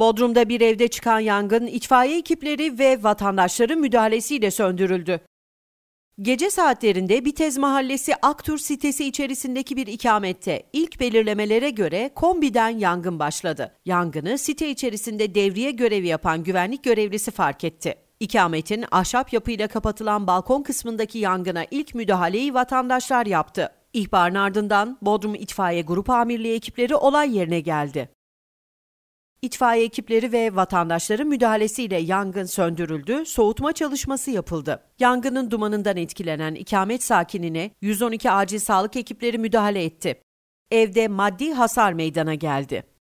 Bodrum'da bir evde çıkan yangın itfaiye ekipleri ve vatandaşların müdahalesiyle söndürüldü. Gece saatlerinde Bitez Mahallesi Aktur sitesi içerisindeki bir ikamette ilk belirlemelere göre kombiden yangın başladı. Yangını site içerisinde devriye görevi yapan güvenlik görevlisi fark etti. İkametin ahşap yapıyla kapatılan balkon kısmındaki yangına ilk müdahaleyi vatandaşlar yaptı. İhbarın ardından Bodrum İtfaiye Grup Amirliği ekipleri olay yerine geldi. İtfaiye ekipleri ve vatandaşların müdahalesiyle yangın söndürüldü, soğutma çalışması yapıldı. Yangının dumanından etkilenen ikamet sakinine 112 acil sağlık ekipleri müdahale etti. Evde maddi hasar meydana geldi.